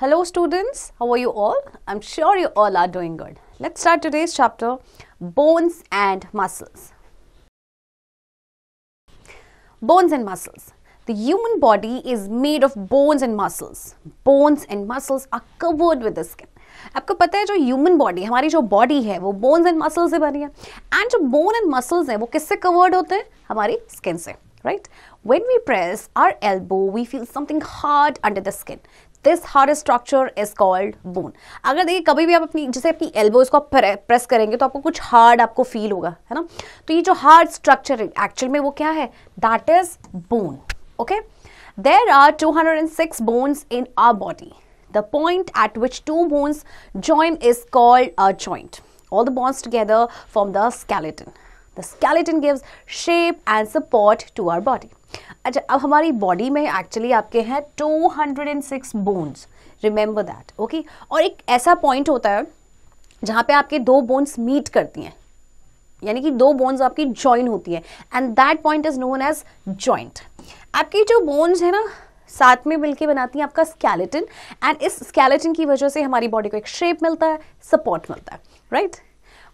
Hello students, how are you all? I'm sure you all are doing good. Let's start today's chapter, Bones and Muscles. Bones and Muscles. The human body is made of bones and muscles. Bones and muscles are covered with the skin. आपको पता है जो human body हमारी जो body है वो bones and muscles से बनी है एंड जो बोन एंड मसल्स हैं वो किससे कवर्ड होते हैं हमारी स्किन से right when we press our elbow we feel something hard under the skin this hard structure is called bone अगर देखिए कभी भी आप अपनी जैसे अपनी एल्बोज को आप प्रेस करेंगे तो आपको कुछ हार्ड आपको फील होगा है ना तो ये जो हार्ड स्ट्रक्चर है एक्चुअल में वो क्या है that is bone okay there are two hundred and six bones in our body the point at which two bones join is called a joint all the bones together from the skeleton the skeleton gives shape and support to our body अच्छा अब हमारी body में actually आपके हैं 206 bones remember that okay और एक ऐसा point होता है जहां पे आपके दो बोन्स मीट करती हैं यानी कि दो बोन्स आपकी ज्वाइन होती है and that point is known as joint आपकी जो बोन्स है ना साथ में मिलके बनाती हैं आपका स्केलेटन एंड इस स्केलेटन की वजह से हमारी बॉडी को एक शेप मिलता है सपोर्ट मिलता है right right?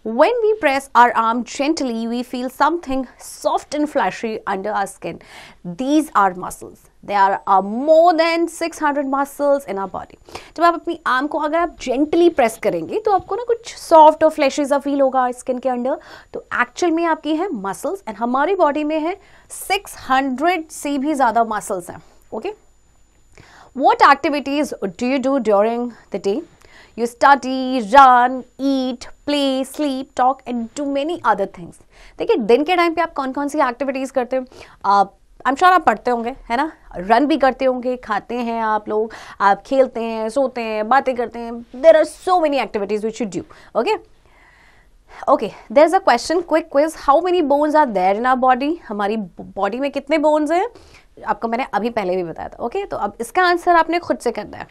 When we press our arm gently, we feel something soft and fleshy under our skin. These are muscles. There are more than 600 muscles in our body. जब आप अपनी arm को अगर gently press करेंगे, तो आपको ना कुछ soft और fleshy सा feel होगा skin के under. तो actual में आपकी है muscles and हमारी body में है 600 से भी ज़्यादा muscles What activities do you do during the day? you study run eat play sleep talk and do many other things देखिए दिन के टाइम पे आप कौन कौन सी एक्टिविटीज़ करते हैं आप आई एम श्योर आप पढ़ते होंगे है ना रन भी करते होंगे खाते हैं आप लोग आप खेलते हैं सोते हैं बातें करते हैं there are so many activities which you do okay okay there is a question quick quiz how many bones are there in our body हमारी बॉडी में कितने बोन्स हैं आपको मैंने अभी पहले भी बताया था ओके okay? तो अब इसका आंसर आपने खुद से करना है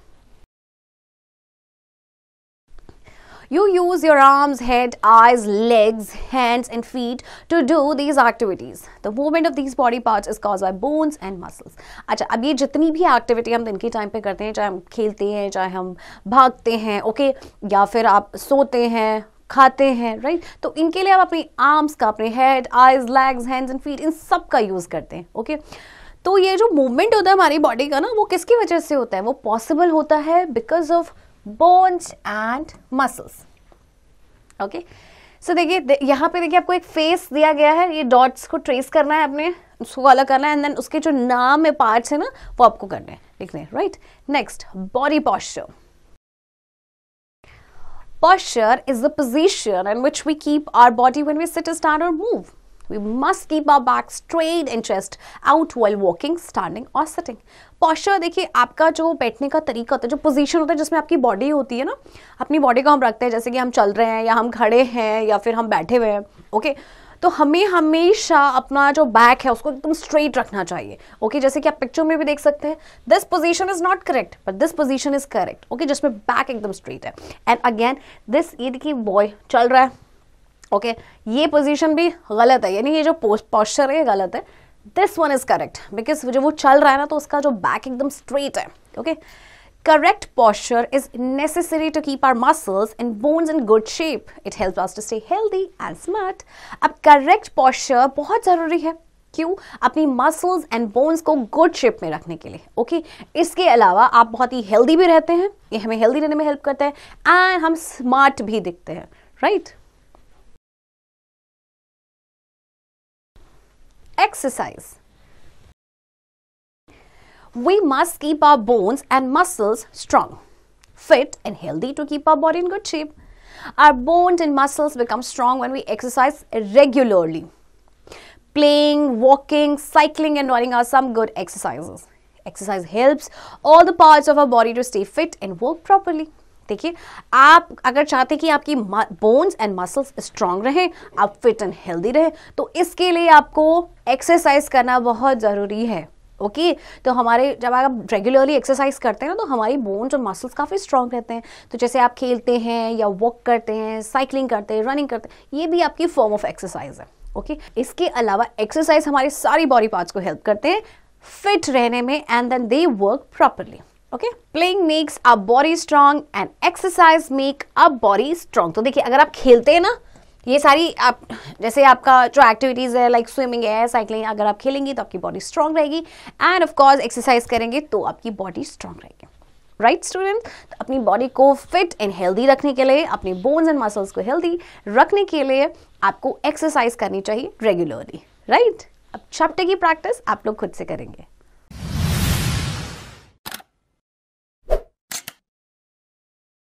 You use your arms, head, eyes, legs, hands and feet to do these activities. The movement of these body parts is caused by bones and muscles. अच्छा अब ये जितनी भी एक्टिविटी हम दिन के टाइम पर करते हैं चाहे हम खेलते हैं चाहे हम भागते हैं ओके या फिर आप सोते हैं खाते हैं राइट तो इनके लिए आप अपने आर्म्स का अपने head eyes legs hands and feet इन सब का यूज़ करते हैं ओके okay? तो ये जो मूवमेंट होता है हमारी बॉडी का ना वो किसकी वजह से होता है वो पॉसिबल होता है because of bones and muscles okay so देखिए यहाँ पे देखिए आपको एक फेस दिया गया है ये डॉट्स को ट्रेस करना है अपने उसको अलग करना है एंड देन उसके जो नाम है पार्ट्स है ना वो आपको करने हैं लिखने right next body posture posture is the position and which we keep our body when we sit start और move We must keep our back straight and chest out while walking, standing or sitting. Posture देखिए आपका जो बैठने का तरीका होता है जो पोजीशन होता है जिसमें आपकी बॉडी होती है ना अपनी बॉडी को हम रखते हैं जैसे कि हम चल रहे हैं या हम खड़े हैं या फिर हम बैठे हुए हैं ओके तो हमें हमेशा अपना जो बैक है उसको एकदम स्ट्रेट रखना चाहिए ओके जैसे कि आप पिक्चर में भी देख सकते हैं this position is not correct but this position is correct okay जिसमें बैक एकदम स्ट्रेट है एंड अगेन दिस ये देखिए बॉय चल रहा है ओके okay, ये पोजीशन भी गलत है यानी ये जो पॉस्चर है गलत है this one is correct because जो वो चल रहा है ना तो उसका जो बैक एकदम स्ट्रेट है okay correct posture is necessary to keep our muscles and bones in good shape it help us to stay healthy and smart अब करेक्ट पॉस्चर बहुत ज़रूरी है क्यों अपनी मसल्स एंड बोन्स को गुड शेप में रखने के लिए ओके okay? इसके अलावा आप बहुत ही हेल्दी भी रहते हैं ये हमें हेल्दी रहने में हेल्प करता है एंड हम स्मार्ट भी दिखते हैं right right? exercise. We must keep our bones and muscles strong, fit and healthy to keep our body in good shape. Our bones and muscles become strong when we exercise regularly. Playing, walking, cycling and running are some good exercises. Exercise helps all the parts of our body to stay fit and work properly. देखिए आप अगर चाहते कि आपकी bones and muscles strong रहें आप fit and healthy रहें तो इसके लिए आपको एक्सरसाइज करना बहुत ज़रूरी है ओके okay? तो हमारे जब आप रेगुलरली एक्सरसाइज करते हैं ना तो हमारी बोन्स और मसल्स काफ़ी स्ट्रांग रहते हैं तो जैसे आप खेलते हैं या वॉक करते हैं साइकिलिंग करते हैं रनिंग करते हैं ये भी आपकी फॉर्म ऑफ एक्सरसाइज है ओके okay? इसके अलावा एक्सरसाइज हमारे सारी बॉडी पार्ट्स को हेल्प करते हैं फिट रहने में and then they work properly okay playing makes a body strong and exercise make a body strong तो देखिए अगर आप खेलते हैं ना ये सारी आप जैसे आपका जो एक्टिविटीज़ है लाइक स्विमिंग है साइकिलिंग अगर आप खेलेंगी तो आपकी बॉडी स्ट्रांग रहेगी एंड ऑफ कोर्स एक्सरसाइज करेंगे तो आपकी बॉडी स्ट्रांग रहेगी राइट स्टूडेंट तो अपनी बॉडी को फिट एंड हेल्दी रखने के लिए अपने बोन्स एंड मसल्स को हेल्दी रखने के लिए आपको एक्सरसाइज करनी चाहिए रेगुलरली राइट right? अब चैप्टर की प्रैक्टिस आप लोग खुद से करेंगे